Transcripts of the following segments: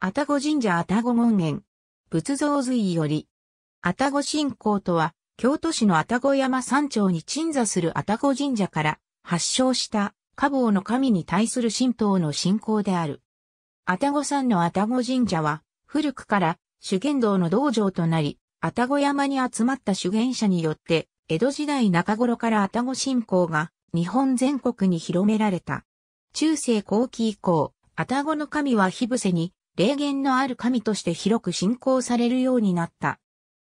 愛宕神社愛宕門園。仏像随より。愛宕信仰とは、京都市の愛宕山山頂に鎮座する愛宕神社から発祥した家宝の神に対する神道の信仰である。愛宕山の愛宕神社は、古くから修験道の道場となり、愛宕山に集まった修験者によって、江戸時代中頃から愛宕信仰が日本全国に広められた。中世後期以降、愛宕の神は火伏せに霊言のある神として広く信仰されるようになった。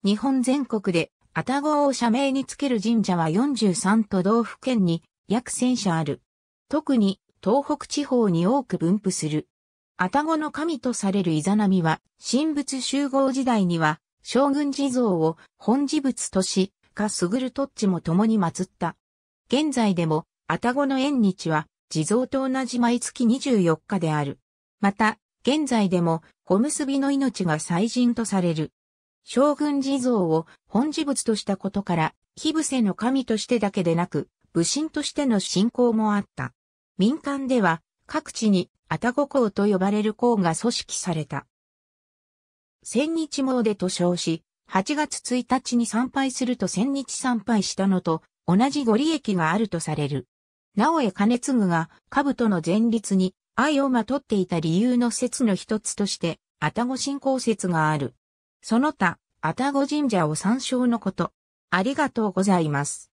日本全国で、愛宕を社名につける神社は43都道府県に約1000社ある。特に東北地方に多く分布する。愛宕の神とされるイザナミは、神仏集合時代には、将軍地蔵を本地仏とし、かすぐるとっちも共に祀った。現在でも、愛宕の縁日は、地蔵と同じ毎月24日である。また、現在でも、小結びの命が祭神とされる。将軍地蔵を本事物としたことから、火伏せの神としてだけでなく、武神としての信仰もあった。民間では、各地に、愛宕公と呼ばれる公が組織された。千日詣と称し、8月1日に参拝すると千日参拝したのと同じご利益があるとされる。なおえ継ぐが、兜の前立に愛をまとっていた理由の説の一つとして、愛宕信仰説がある。その他、愛宕神社を参照のこと。ありがとうございます。